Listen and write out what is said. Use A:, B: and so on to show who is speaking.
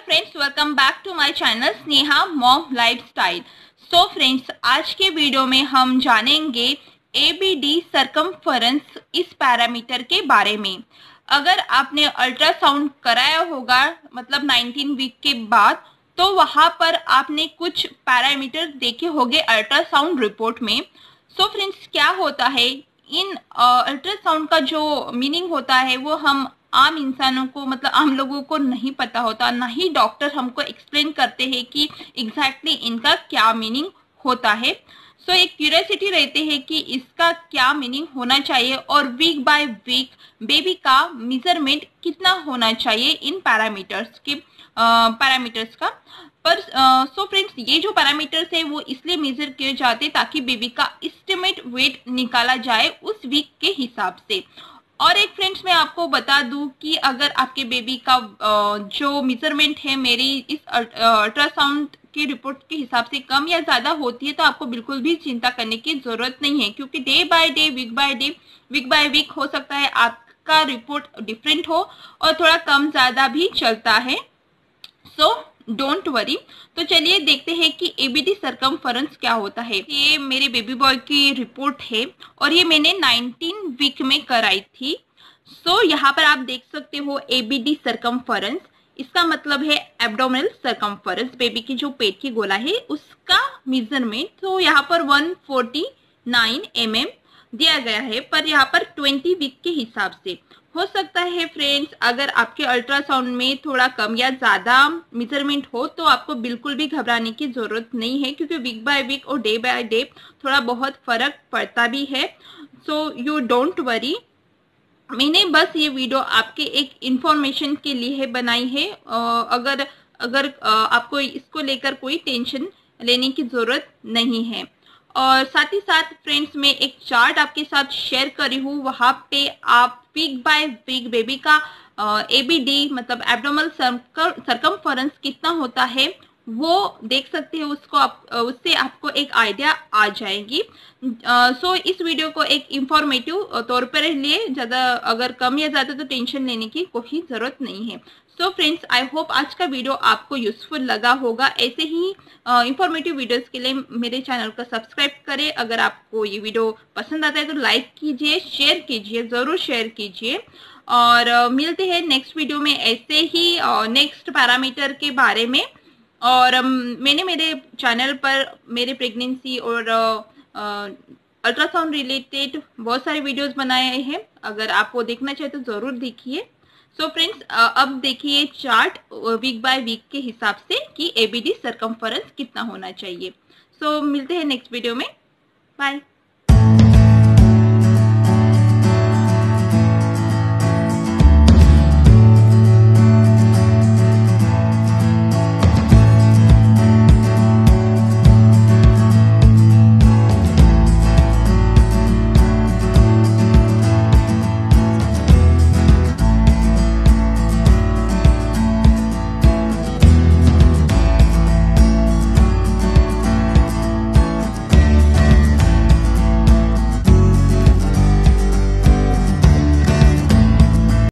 A: hello friends welcome back to my channel Sneha mom lifestyle so friends आज के video में हम जानेंगे ए बी डी सरकमफरेंस इस पैरामीटर के बारे में अगर आपने अल्ट्रासाउंड कराया होगा मतलब 19 वीक के बाद तो वहां पर आपने कुछ पैरामीटर देखे होंगे अल्ट्रासाउंड रिपोर्ट में सो so फ्रेंड्स क्या होता है इन अल्ट्रासाउंड का जो मीनिंग होता है वो हम आम इंसानों को मतलब आम लोगों को नहीं पता होता ना ही डॉक्टर हमको एक्सप्लेन करते हैं कि एग्जैक्टली exactly इनका क्या मीनिंग होता है सो so, एक क्यूरियसिटी रहती है कि इसका क्या मीनिंग होना चाहिए और वीक बाय वीक बेबी का मेजरमेंट कितना होना चाहिए इन पैरामीटर्स के पैरामीटर्स का पर सो फ्रेंड्स ये जो पैरामीटर्स है वो इसलिए मेजर किए जाते ताकि बेबी का एस्टिमेट वेट निकाला जाए उस वीक के हिसाब से और एक फ्रेंड्स मैं आपको बता दूं कि अगर आपके बेबी का जो मेजरमेंट है मेरी इस अल्ट्रासाउंड की रिपोर्ट के हिसाब से कम या ज्यादा होती है तो आपको बिल्कुल भी चिंता करने की जरूरत नहीं है क्योंकि day by day week by day week by week हो सकता है आपका रिपोर्ट डिफरेंट हो और थोड़ा कम ज्यादा भी चलता है सो so, डोंट वरी तो चलिए देखते हैं कि एबीडी सरकम क्या होता है ये मेरे बेबी बॉय की रिपोर्ट है और ये मैंने 19 वीक में कराई थी सो so, यहाँ पर आप देख सकते हो एबीडी सरकम इसका मतलब है एबडोमिनल सरकम बेबी की जो पेट की गोला है उसका मेजरमेंट तो यहाँ पर 149 फोर्टी mm दिया गया है पर यहाँ पर 20 वीक के हिसाब से हो सकता है फ्रेंड्स अगर आपके अल्ट्रासाउंड में थोड़ा कम या ज़्यादा मेजरमेंट हो तो आपको बिल्कुल भी घबराने की ज़रूरत नहीं है क्योंकि वीक बाय वीक और डे बाय डे थोड़ा बहुत फ़र्क पड़ता भी है सो यू डोंट वरी मैंने बस ये वीडियो आपके एक इंफॉर्मेशन के लिए बनाई है अगर अगर आपको इसको लेकर कोई टेंशन लेने की ज़रूरत नहीं है और साथ ही साथ फ्रेंड्स मैं एक चार्ट आपके साथ शेयर करी हूँ वहां पे आप पिग बाय पिग बेबी का एबीडी मतलब एबडोमल सर्कम कितना होता है वो देख सकते हो उसको आप उससे आपको एक आइडिया आ जाएगी सो so, इस वीडियो को एक इंफॉर्मेटिव तौर पर लिए ज़्यादा अगर कम या ज़्यादा तो टेंशन लेने की कोई ज़रूरत नहीं है सो फ्रेंड्स आई होप आज का वीडियो आपको यूजफुल लगा होगा ऐसे ही इंफॉर्मेटिव वीडियोस के लिए मेरे चैनल को सब्सक्राइब करें अगर आपको ये वीडियो पसंद आता है तो लाइक कीजिए शेयर कीजिए ज़रूर शेयर कीजिए और uh, मिलते हैं नेक्स्ट वीडियो में ऐसे ही नेक्स्ट uh, पैरामीटर के बारे में और मैंने मेरे चैनल पर मेरे प्रेगनेंसी और अल्ट्रासाउंड रिलेटेड बहुत सारे वीडियोस बनाए हैं अगर आप वो देखना चाहे तो ज़रूर देखिए सो फ्रेंड्स अब देखिए चार्ट वीक बाय वीक के हिसाब से कि एबीडी सरकमफरेंस कितना होना चाहिए सो so, मिलते हैं नेक्स्ट वीडियो में बाय